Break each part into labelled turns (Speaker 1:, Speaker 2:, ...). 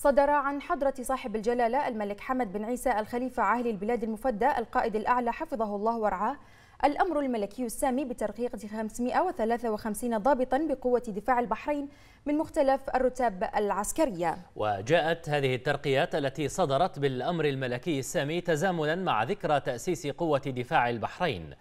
Speaker 1: صدر عن حضرة صاحب الجلالة الملك حمد بن عيسى الخليفة عاهل البلاد المفدى القائد الأعلى حفظه الله ورعاه الأمر الملكي السامي بترقيق 553 ضابطا بقوة دفاع البحرين من مختلف الرتاب العسكرية وجاءت هذه الترقيات التي صدرت بالأمر الملكي السامي تزامنا مع ذكرى تأسيس قوة دفاع البحرين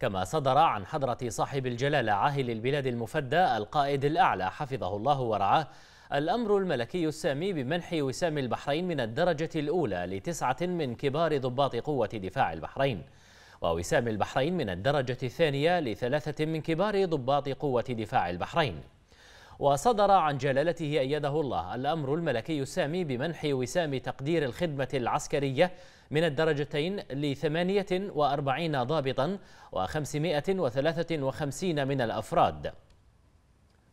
Speaker 1: كما صدر عن حضرة صاحب الجلالة عاهل البلاد المفدى القائد الأعلى حفظه الله ورعاه الأمر الملكي السامي بمنح وسام البحرين من الدرجة الأولى لتسعة من كبار ضباط قوة دفاع البحرين ووسام البحرين من الدرجة الثانية لثلاثة من كبار ضباط قوة دفاع البحرين وصدر عن جلالته أيده الله الأمر الملكي السامي بمنح وسام تقدير الخدمة العسكرية من الدرجتين لثمانية وأربعين ضابطا وخمسمائة وثلاثة وخمسين من الأفراد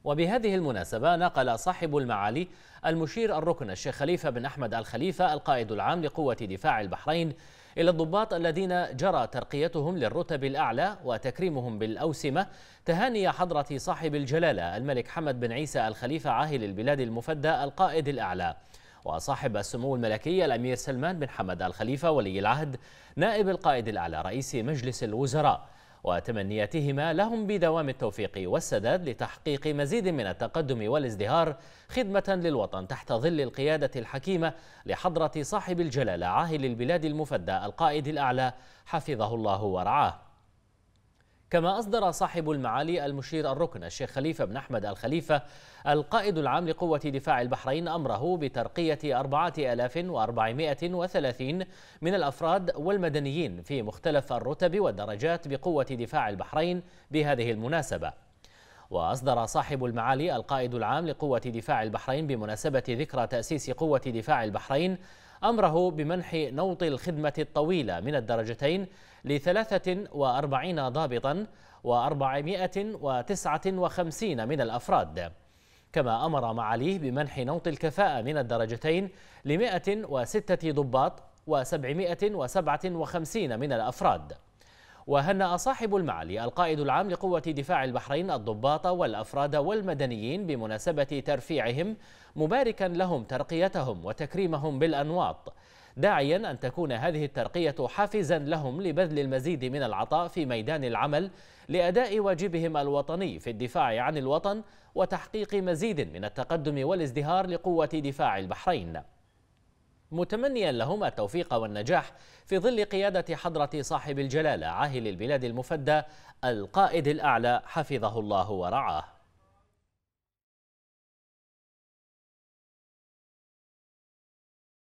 Speaker 1: وبهذه المناسبة نقل صاحب المعالي المشير الركن الشيخ خليفة بن أحمد الخليفة القائد العام لقوة دفاع البحرين إلى الضباط الذين جرى ترقيتهم للرتب الأعلى وتكريمهم بالأوسمة تهاني حضرة صاحب الجلالة الملك حمد بن عيسى الخليفة عاهل البلاد المفدى القائد الأعلى وصاحب السمو الملكي الأمير سلمان بن حمد الخليفة ولي العهد نائب القائد الأعلى رئيس مجلس الوزراء وتمنياتهما لهم بدوام التوفيق والسداد لتحقيق مزيد من التقدم والازدهار خدمة للوطن تحت ظل القيادة الحكيمة لحضرة صاحب الجلالة عاهل البلاد المفدى القائد الأعلى حفظه الله ورعاه كما أصدر صاحب المعالي المشير الركن الشيخ خليفة بن أحمد الخليفة القائد العام لقوة دفاع البحرين أمره بترقية 4430 من الأفراد والمدنيين في مختلف الرتب والدرجات بقوة دفاع البحرين بهذه المناسبة وأصدر صاحب المعالي القائد العام لقوة دفاع البحرين بمناسبة ذكرى تأسيس قوة دفاع البحرين أمره بمنح نوط الخدمة الطويلة من الدرجتين لثلاثة وأربعين ضابطا وأربعمائة وتسعة وخمسين من الأفراد كما أمر معاليه بمنح نوط الكفاءة من الدرجتين لمائة وستة ضباط وسبعمائة وسبعة وخمسين من الأفراد وهنأ صاحب المعالي القائد العام لقوة دفاع البحرين الضباط والأفراد والمدنيين بمناسبة ترفيعهم مباركا لهم ترقيتهم وتكريمهم بالأنواط داعيا أن تكون هذه الترقية حافزا لهم لبذل المزيد من العطاء في ميدان العمل لأداء واجبهم الوطني في الدفاع عن الوطن وتحقيق مزيد من التقدم والازدهار لقوة دفاع البحرين متمنيا لهما التوفيق والنجاح في ظل قيادة حضرة صاحب الجلالة عاهل البلاد المفدى القائد الأعلى حفظه الله ورعاه